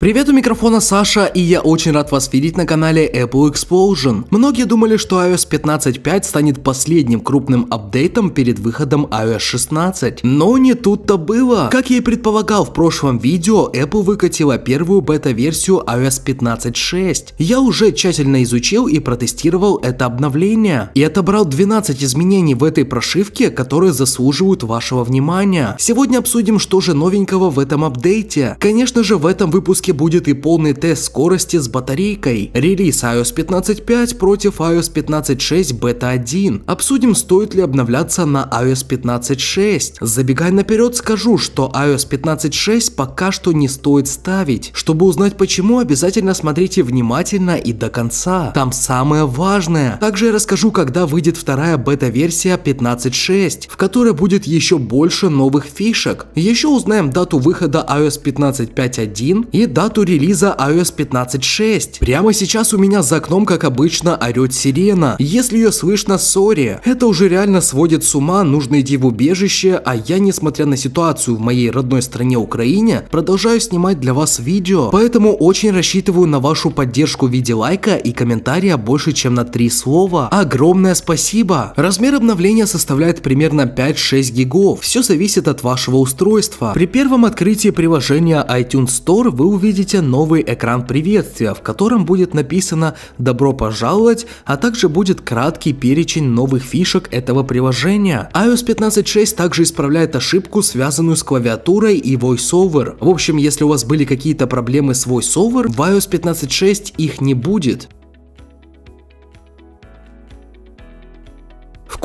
Привет, у микрофона Саша, и я очень рад вас видеть на канале Apple Explosion. Многие думали, что iOS 15.5 станет последним крупным апдейтом перед выходом iOS 16. Но не тут-то было. Как я и предполагал в прошлом видео, Apple выкатила первую бета-версию iOS 15.6. Я уже тщательно изучил и протестировал это обновление. И отобрал 12 изменений в этой прошивке, которые заслуживают вашего внимания. Сегодня обсудим, что же новенького в этом апдейте. Конечно же, в этом выпуске списке будет и полный тест скорости с батарейкой, релиз iOS 15.5 против iOS 15.6 beta 1 Обсудим, стоит ли обновляться на iOS 15.6. Забегая наперед, скажу, что iOS 15.6 пока что не стоит ставить. Чтобы узнать почему, обязательно смотрите внимательно и до конца. Там самое важное. Также я расскажу, когда выйдет вторая бета-версия 15.6, в которой будет еще больше новых фишек. Еще узнаем дату выхода iOS 15.5.1 и дату релиза iOS 15.6. Прямо сейчас у меня за окном, как обычно, орет сирена. Если ее слышно, сори. Это уже реально сводит с ума, нужно идти в убежище, а я, несмотря на ситуацию в моей родной стране Украине, продолжаю снимать для вас видео. Поэтому очень рассчитываю на вашу поддержку в виде лайка и комментария больше, чем на три слова. Огромное спасибо! Размер обновления составляет примерно 5-6 гигов. Все зависит от вашего устройства. При первом открытии приложения iTunes Store вы увидите видите новый экран приветствия, в котором будет написано «Добро пожаловать», а также будет краткий перечень новых фишек этого приложения. iOS 15.6 также исправляет ошибку, связанную с клавиатурой и VoiceOver. В общем, если у вас были какие-то проблемы с VoiceOver, в iOS 15.6 их не будет.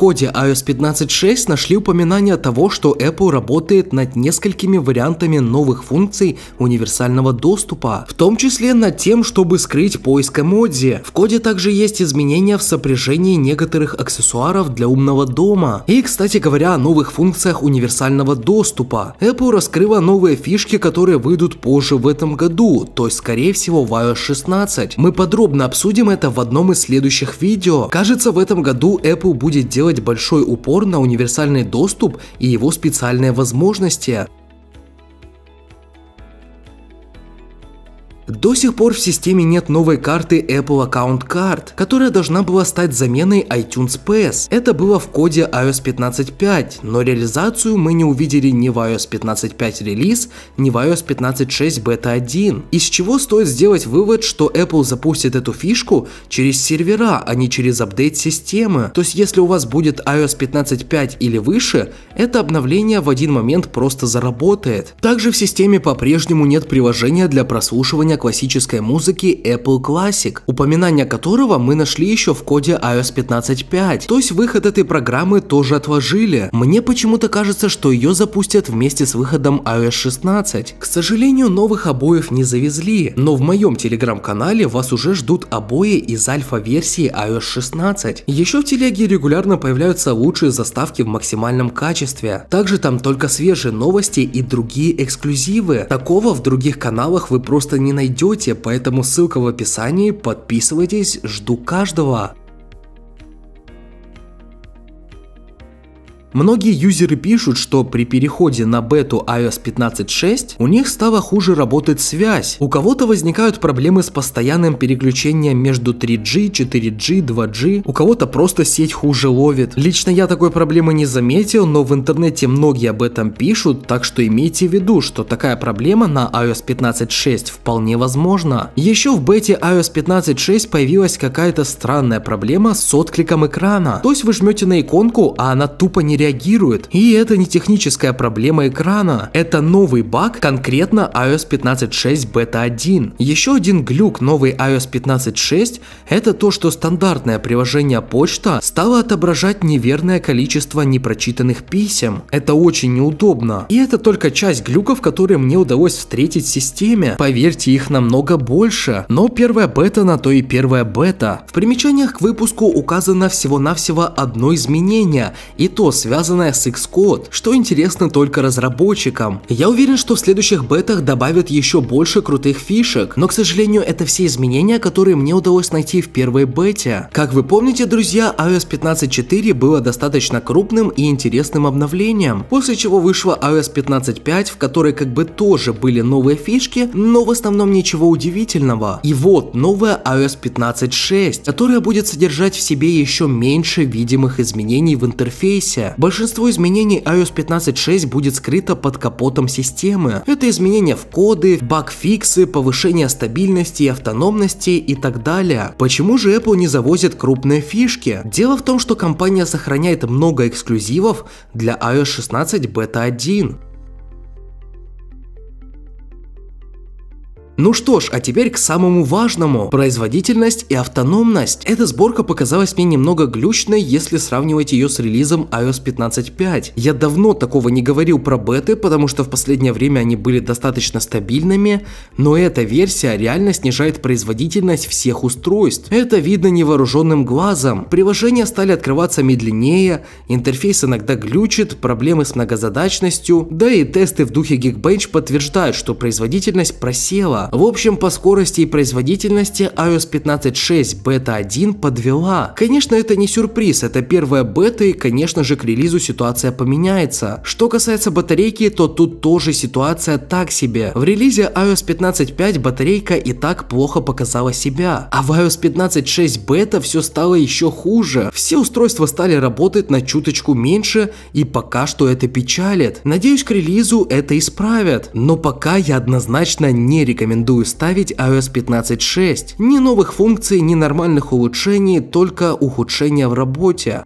коде iOS а 15.6 нашли упоминание того, что Apple работает над несколькими вариантами новых функций универсального доступа, в том числе над тем, чтобы скрыть поиск эмодзи. В коде также есть изменения в сопряжении некоторых аксессуаров для умного дома. И, кстати говоря, о новых функциях универсального доступа. Apple раскрыла новые фишки, которые выйдут позже в этом году, то есть, скорее всего, в iOS а 16. Мы подробно обсудим это в одном из следующих видео. Кажется, в этом году Apple будет делать делать большой упор на универсальный доступ и его специальные возможности, До сих пор в системе нет новой карты Apple Account Card, которая должна была стать заменой iTunes PS. Это было в коде iOS 15.5, но реализацию мы не увидели ни в iOS 15.5 релиз, ни в iOS 15.6 Beta 1 Из чего стоит сделать вывод, что Apple запустит эту фишку через сервера, а не через апдейт системы. То есть если у вас будет iOS 15.5 или выше, это обновление в один момент просто заработает. Также в системе по-прежнему нет приложения для прослушивания упоминание классической музыки Apple Classic, упоминание которого мы нашли еще в коде iOS 15.5. То есть выход этой программы тоже отложили. Мне почему-то кажется, что ее запустят вместе с выходом iOS 16. К сожалению, новых обоев не завезли, но в моем телеграм-канале вас уже ждут обои из альфа-версии iOS 16. Еще в телеге регулярно появляются лучшие заставки в максимальном качестве. Также там только свежие новости и другие эксклюзивы. Такого в других каналах вы просто не найдете найдете, поэтому ссылка в описании, подписывайтесь, жду каждого. Многие юзеры пишут, что при переходе на бету iOS 15.6 у них стала хуже работать связь. У кого-то возникают проблемы с постоянным переключением между 3G, 4G, 2G, у кого-то просто сеть хуже ловит. Лично я такой проблемы не заметил, но в интернете многие об этом пишут, так что имейте в виду, что такая проблема на iOS 15.6 вполне возможна. Еще в бете iOS 15.6 появилась какая-то странная проблема с откликом экрана. То есть вы жмете на иконку, а она тупо не реагирует реагирует. И это не техническая проблема экрана. Это новый баг, конкретно iOS 15.6 Beta 1. Еще один глюк новый iOS 15.6 это то, что стандартное приложение почта стало отображать неверное количество непрочитанных писем. Это очень неудобно. И это только часть глюков, которые мне удалось встретить в системе. Поверьте, их намного больше. Но первая бета на то и первая бета. В примечаниях к выпуску указано всего-навсего одно изменение, и то связано связанная с Xcode, что интересно только разработчикам. Я уверен, что в следующих бетах добавят еще больше крутых фишек, но, к сожалению, это все изменения, которые мне удалось найти в первой бете. Как вы помните, друзья, iOS 15.4 было достаточно крупным и интересным обновлением, после чего вышла iOS 15.5, в которой как бы тоже были новые фишки, но в основном ничего удивительного. И вот новая iOS 15.6, которая будет содержать в себе еще меньше видимых изменений в интерфейсе. Большинство изменений iOS 15.6 будет скрыто под капотом системы. Это изменения в коды, баг-фиксы, повышение стабильности и автономности и так далее. Почему же Apple не завозит крупные фишки? Дело в том, что компания сохраняет много эксклюзивов для iOS 16 Beta 1. Ну что ж, а теперь к самому важному. Производительность и автономность. Эта сборка показалась мне немного глючной, если сравнивать ее с релизом iOS 15.5. Я давно такого не говорил про беты, потому что в последнее время они были достаточно стабильными, но эта версия реально снижает производительность всех устройств. Это видно невооруженным глазом. Приложения стали открываться медленнее, интерфейс иногда глючит, проблемы с многозадачностью, да и тесты в духе Geekbench подтверждают, что производительность просела. В общем, по скорости и производительности iOS 15.6 бета 1 подвела. Конечно, это не сюрприз, это первая бета и, конечно же, к релизу ситуация поменяется. Что касается батарейки, то тут тоже ситуация так себе. В релизе iOS 15.5 батарейка и так плохо показала себя. А в iOS 15.6 бета все стало еще хуже. Все устройства стали работать на чуточку меньше и пока что это печалит. Надеюсь к релизу это исправят. Но пока я однозначно не рекомендую рекомендую ставить iOS 15.6. Ни новых функций, ни нормальных улучшений, только ухудшения в работе.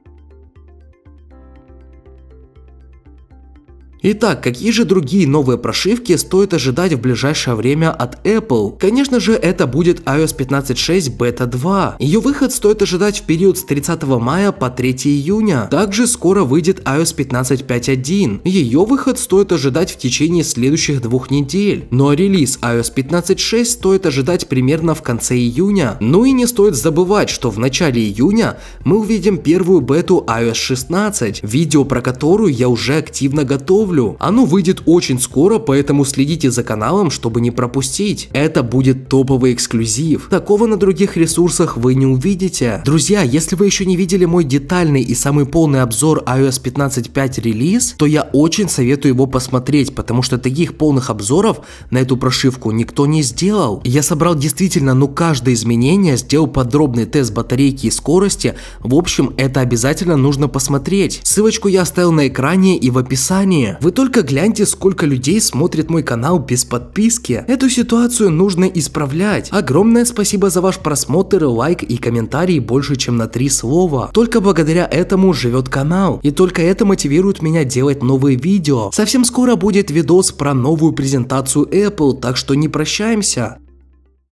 Итак, какие же другие новые прошивки стоит ожидать в ближайшее время от Apple? Конечно же, это будет iOS 15.6 Beta 2. Ее выход стоит ожидать в период с 30 мая по 3 июня. Также скоро выйдет iOS 15.5.1. Ее выход стоит ожидать в течение следующих двух недель. Но релиз iOS 15.6 стоит ожидать примерно в конце июня. Ну и не стоит забывать, что в начале июня мы увидим первую бету iOS 16, видео про которую я уже активно готов ловлю. Оно выйдет очень скоро, поэтому следите за каналом, чтобы не пропустить. Это будет топовый эксклюзив. Такого на других ресурсах вы не увидите. Друзья, если вы еще не видели мой детальный и самый полный обзор iOS 15.5 релиз, то я очень советую его посмотреть, потому что таких полных обзоров на эту прошивку никто не сделал. Я собрал действительно, ну каждое изменение, сделал подробный тест батарейки и скорости. В общем, это обязательно нужно посмотреть. Ссылочку я оставил на экране и в описании. Вы только гляньте, сколько людей смотрит мой канал без подписки. Эту ситуацию нужно исправлять. Огромное спасибо за ваш просмотр, лайк и комментарий больше, чем на три слова. Только благодаря этому живет канал. И только это мотивирует меня делать новые видео. Совсем скоро будет видос про новую презентацию Apple, так что не прощаемся.